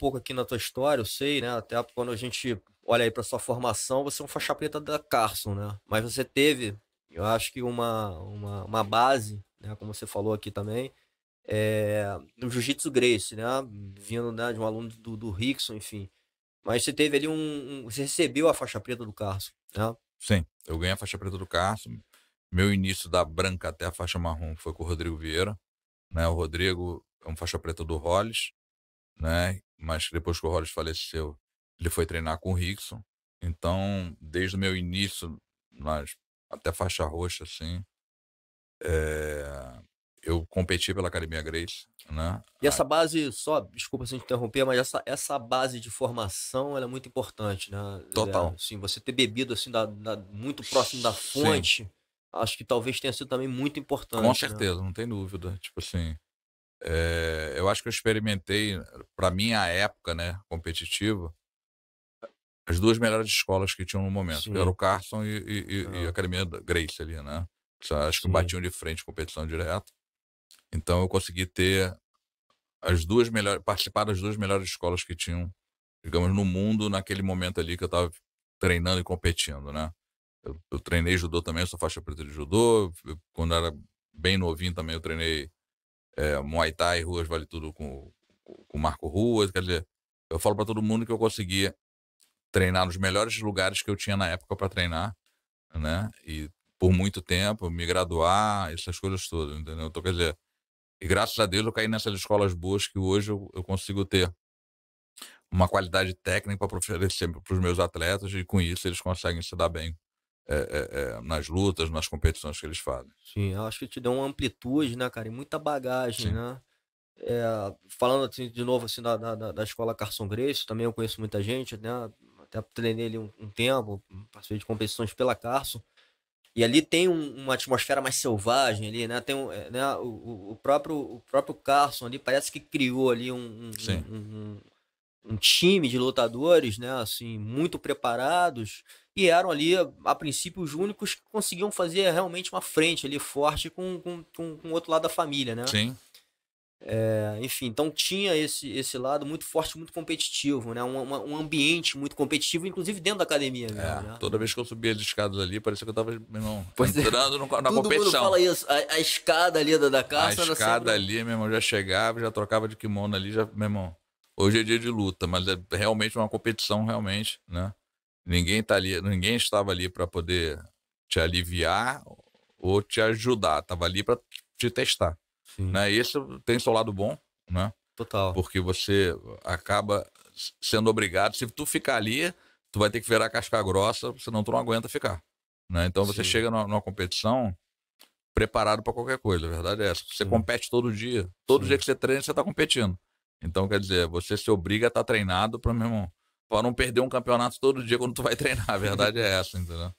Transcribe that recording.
pouco aqui na tua história, eu sei, né? Até quando a gente olha aí para sua formação, você é um faixa preta da Carson, né? Mas você teve, eu acho que uma, uma, uma base, né? Como você falou aqui também, é, no Jiu-Jitsu Grace, né? Vindo né, de um aluno do, do Rickson, enfim. Mas você teve ali um, um Você recebeu a faixa preta do Carson, né? Sim, eu ganhei a faixa preta do Carson. Meu início da branca até a faixa marrom foi com o Rodrigo Vieira. Né? O Rodrigo é um faixa preta do Hollis, né? mas depois que o Rollins faleceu, ele foi treinar com o Rickson. Então, desde o meu início, nas, até faixa roxa, assim, é, eu competi pela Academia Grace, né? E essa ah. base, só, desculpa se interromper, mas essa, essa base de formação é muito importante, né? Total. É, sim, você ter bebido assim da, da, muito próximo da fonte, sim. acho que talvez tenha sido também muito importante. Com né? certeza, né? não tem dúvida. Tipo assim, é, eu acho que eu experimentei, para minha época, né, competitiva, as duas melhores escolas que tinham no momento, que era o Carson e, e, e, a ah. Academia Grace ali, né? Acho que batiam de frente competição direta. Então eu consegui ter as duas melhores, participar das duas melhores escolas que tinham, digamos, no mundo naquele momento ali que eu estava treinando e competindo, né? Eu, eu treinei judô também, sou faixa preta de judô. Eu, quando era bem novinho também eu treinei é, Muay Thai, Ruas Vale Tudo com com Marco Ruas. Quer dizer, eu falo para todo mundo que eu conseguia treinar nos melhores lugares que eu tinha na época para treinar, né? E por muito tempo, me graduar, essas coisas todas, entendeu? Então, quer dizer, e graças a Deus eu caí nessas escolas boas que hoje eu, eu consigo ter uma qualidade técnica para oferecer para os meus atletas e com isso eles conseguem se dar bem é, é, é, nas lutas, nas competições que eles fazem. Sim, eu acho que te deu uma amplitude, né, cara, e muita bagagem, Sim. né? É, falando assim, de novo assim da, da, da escola Carson Grace, também eu conheço muita gente, né? Até treinei ele um, um tempo, passei de competições pela Carson. E ali tem um, uma atmosfera mais selvagem ali, né? Tem um, é, né? O, o, próprio o próprio Carson ali parece que criou ali um, um um time de lutadores, né, assim, muito preparados e eram ali, a, princípio, os únicos que conseguiam fazer realmente uma frente ali forte com, com, com, com o outro lado da família, né? Sim. É, enfim, então tinha esse, esse lado muito forte, muito competitivo, né? Um, um ambiente muito competitivo, inclusive dentro da academia. É, mesmo, né? Toda vez que eu subia as escadas ali, parecia que eu tava irmão, é. entrando é. no, na Todo competição. Mundo fala isso, a, a escada ali da, da caça. A né, escada sempre... ali, meu irmão, já chegava, já trocava de kimono ali, já, meu irmão. Hoje é dia de luta, mas é realmente uma competição, realmente, né? Ninguém tá ali, ninguém estava ali para poder te aliviar ou te ajudar, tava ali para te testar, Sim. né? Isso tem seu lado bom, né? Total. Porque você acaba sendo obrigado, se tu ficar ali, tu vai ter que virar casca grossa, senão tu não aguenta ficar, né? Então você Sim. chega numa, numa competição, preparado para qualquer coisa, a verdade é essa. Você Sim. compete todo dia. Todo Sim. dia que você treina, você está competindo. Então, quer dizer, você se obriga a estar tá treinado para não perder um campeonato todo dia quando tu vai treinar. A verdade é essa, entendeu?